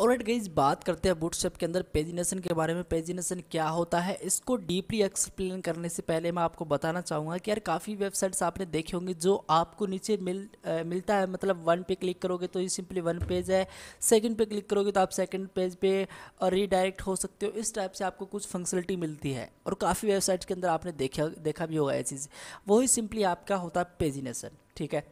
और एट गई बात करते हैं बूटस्टेप के अंदर पेजिनेशन के बारे में पेजिनेशन क्या होता है इसको डीपली एक्सप्लेन करने से पहले मैं आपको बताना चाहूँगा कि यार काफ़ी वेबसाइट्स आपने देखे होंगे जो आपको नीचे मिल आ, मिलता है मतलब वन पे क्लिक करोगे तो ये सिंपली वन पेज है सेकंड पे क्लिक करोगे तो आप सेकेंड पेज पर पे रीडायरेक्ट हो सकते हो इस टाइप से आपको कुछ फंक्शनलिटी मिलती है और काफ़ी वेबसाइट्स के अंदर आपने देखा देखा भी होगा ये चीज़ वही सिंपली आपका होता है पेजिनेसन ठीक है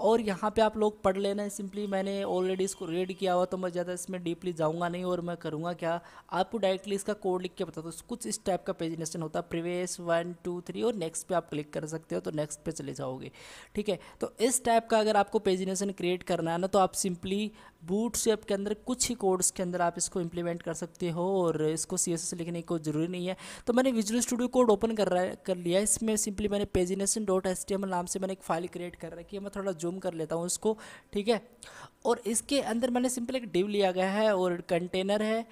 और यहाँ पे आप लोग पढ़ लेना है सिंपली मैंने ऑलरेडी इसको रीड किया हुआ तो मैं ज़्यादा इसमें डीपली जाऊँगा नहीं और मैं करूँगा क्या आपको डायरेक्टली इसका कोड लिख के बता दो कुछ इस टाइप का पेजिनेशन होता है प्रीवियस वन टू थ्री और नेक्स्ट पे आप क्लिक कर सकते हो तो नेक्स्ट पे चले जाओगे ठीक है तो इस टाइप का अगर आपको पेजिनेशन क्रिएट करना है ना तो आप सिंपली बूट शेप के अंदर कुछ ही कोड्स के अंदर आप इसको इम्प्लीमेंट कर सकते हो और इसको सी एस लिखने को ज़रूरी नहीं है तो मैंने विजुअल स्टूडियो कोड ओपन कर रहा कर लिया इसमें सिंपली मैंने pagination dot S T M नाम से मैंने एक फाइल क्रिएट कर रखी है मैं थोड़ा जूम कर लेता हूँ इसको ठीक है और इसके अंदर मैंने सिंपल एक डिव लिया गया है और कंटेनर है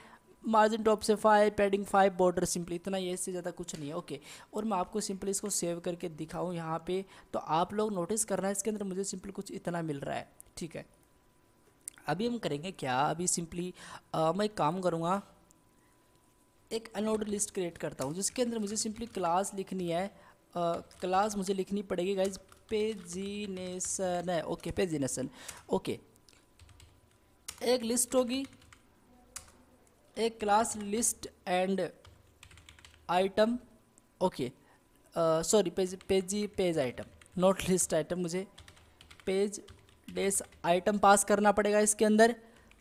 मार्जिन टॉप से five padding five border simple इतना ये इससे ज़्यादा कुछ नहीं है ओके और मैं आपको सिंपली इसको सेव करके दिखाऊँ यहाँ पे तो आप लोग नोटिस कर रहे हैं इसके अंदर मुझे सिंपल कुछ इतना मिल रहा है ठीक है अभी हम करेंगे क्या अभी सिंपली मैं एक काम करूँगा एक अनऑर्डर लिस्ट क्रिएट करता हूँ जिसके अंदर मुझे सिंपली क्लास लिखनी है क्लास मुझे लिखनी पड़ेगी गाइज पेजिनेशन है ओके पेजिनेशन ओके एक लिस्ट होगी एक class list and item okay sorry page पेजी page item note list item मुझे पेज डेस आइटम पास करना पड़ेगा इसके अंदर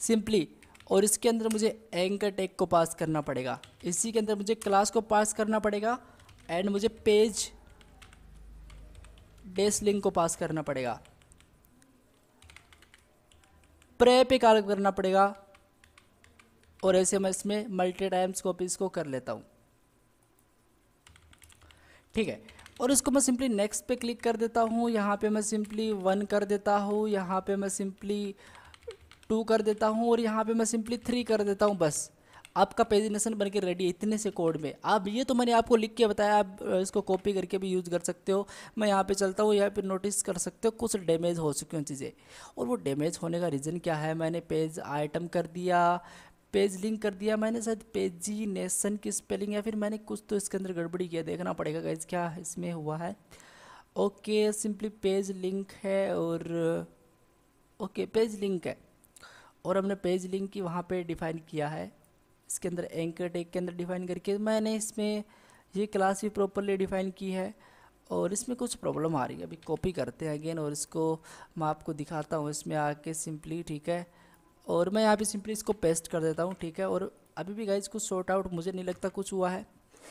सिंपली और इसके अंदर मुझे एंकर टैग को पास करना पड़ेगा इसी के अंदर मुझे क्लास को पास करना पड़ेगा एंड मुझे पेज डेस लिंक को पास करना पड़ेगा प्रे पे कार्य करना पड़ेगा और ऐसे मैं इसमें मल्टी टाइम्स कॉपीज को कर लेता हूं ठीक है और इसको मैं सिंपली नेक्स्ट पे क्लिक कर देता हूं यहां पे मैं सिंपली वन कर देता हूं यहां पे मैं सिंपली टू कर देता हूं और यहां पे मैं सिंपली थ्री कर देता हूं बस आपका प्रेजेंटेशन बन के रेडी है इतने से कोड में आप ये तो मैंने आपको लिख के बताया आप इसको कॉपी करके भी यूज़ कर सकते हो मैं यहाँ पे चलता हूँ यहाँ पे नोटिस कर सकते हो कुछ डैमेज हो चुकी हैं चीज़ें और वो डैमेज होने का रीज़न क्या है मैंने पेज आइटम कर दिया पेज लिंक कर दिया मैंने शायद पेजी नेशन की स्पेलिंग या फिर मैंने कुछ तो इसके अंदर गड़बड़ी किया देखना पड़ेगा गैस क्या इसमें हुआ है ओके सिंपली पेज लिंक है और ओके पेज लिंक है और हमने पेज लिंक की वहाँ पे डिफाइन किया है इसके अंदर एंकर टेक के अंदर डिफाइन करके मैंने इसमें ये क्लास भी प्रॉपरली डिफाइन की है और इसमें कुछ प्रॉब्लम आ रही है अभी कॉपी करते हैं अगेन और इसको मैं आपको दिखाता हूँ इसमें आके सिंपली ठीक है और मैं यहाँ पे सिंपली इसको पेस्ट कर देता हूँ ठीक है और अभी भी गाइज कुछ शॉर्ट आउट मुझे नहीं लगता कुछ हुआ है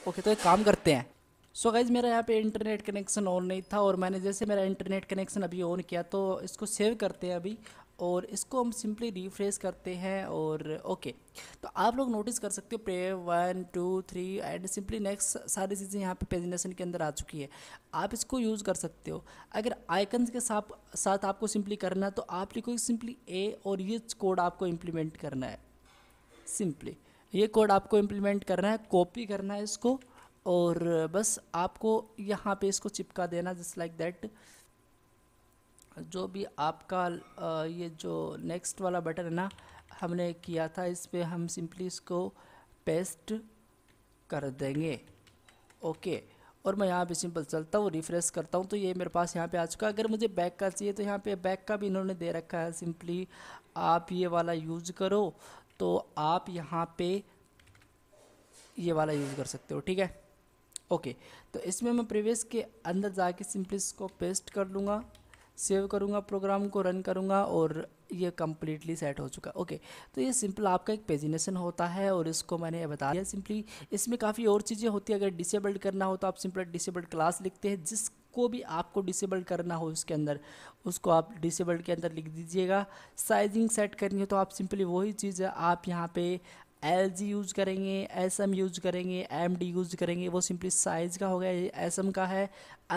ओके तो एक काम करते हैं सो so गाइज मेरा यहाँ पे इंटरनेट कनेक्शन ऑन नहीं था और मैंने जैसे मेरा इंटरनेट कनेक्शन अभी ऑन किया तो इसको सेव करते हैं अभी और इसको हम सिंपली रिफ्रेश करते हैं और ओके तो आप लोग नोटिस कर सकते हो प्रे one two three and simply next सारी चीज़ें यहाँ पे प्रेजेंटेशन के अंदर आ चुकी है आप इसको यूज़ कर सकते हो अगर आइकन के साथ साथ आपको सिंपली करना है तो आप लिखोगे सिंपली ए और ये कोड आपको इम्प्लीमेंट करना है सिंपली ये कोड आपको इम्प्लीमेंट करना है कॉपी करना है इसको और बस आपको यहाँ पर इसको चिपका देना जस्ट लाइक दैट जो भी आपका ये जो नेक्स्ट वाला बटन है ना हमने किया था इस पर हम सिंपली इसको पेस्ट कर देंगे ओके और मैं यहाँ पे सिंपल चलता हूँ रिफ़्रेश करता हूँ तो ये मेरे पास यहाँ पे आ चुका है अगर मुझे बैक का चाहिए तो यहाँ पे बैक का भी इन्होंने दे रखा है सिंपली आप ये वाला यूज करो तो आप यहाँ पे ये वाला यूज़ कर सकते हो ठीक है ओके तो इसमें मैं प्रीवियस के अंदर जाके सिंपली इसको पेस्ट कर लूँगा सेव करूँगा प्रोग्राम को रन करूँगा और ये कम्प्लीटली सेट हो चुका ओके तो ये सिंपल आपका एक पेजिनेशन होता है और इसको मैंने बता दिया सिंपली इसमें काफ़ी और चीज़ें होती है अगर डिसेबल्ड करना हो तो आप सिंपल डिसेबल्ड क्लास लिखते हैं जिस को भी आपको डिसेबल करना हो इसके अंदर उसको आप डिसेबल के अंदर लिख दीजिएगा साइजिंग सेट करनी हो तो आप सिंपली वही चीज़ है आप यहाँ पे एल जी यूज़ करेंगे एस एम यूज़ करेंगे एम डी यूज़ करेंगे वो सिंपली साइज़ का हो गया एस एम का है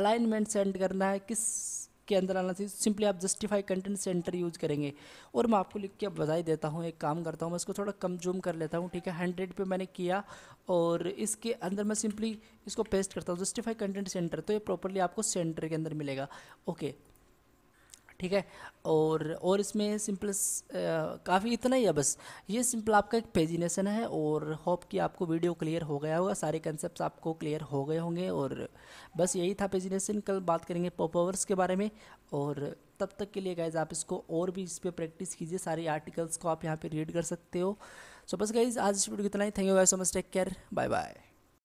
अलाइनमेंट सेंड करना है किस के अंदर आना चाहिए सिंपली आप जस्टिफाई कंटेंट सेंटर यूज करेंगे और मैं आपको लिख के अब बधाई देता हूँ एक काम करता हूँ मैं इसको थोड़ा कम जूम कर लेता हूँ ठीक है हंड्रेड पे मैंने किया और इसके अंदर मैं सिंपली इसको पेस्ट करता हूँ जस्टिफाई कंटेंट सेंटर तो ये प्रॉपरली आपको सेंटर के अंदर मिलेगा ओके ठीक है और और इसमें सिंपल काफ़ी इतना ही है बस ये सिंपल आपका एक पेजिनेशन है और होप कि आपको वीडियो क्लियर हो गया होगा सारे कंसेप्ट आपको क्लियर हो गए होंगे और बस यही था पेजिनेशन कल बात करेंगे पॉपवर्स के बारे में और तब तक के लिए गाइज आप इसको और भी इस पर प्रैक्टिस कीजिए सारे आर्टिकल्स को आप यहाँ पर रीड कर सकते हो सो बस गाइज आज इस वीडियो इतना ही thank you guys so much take care bye bye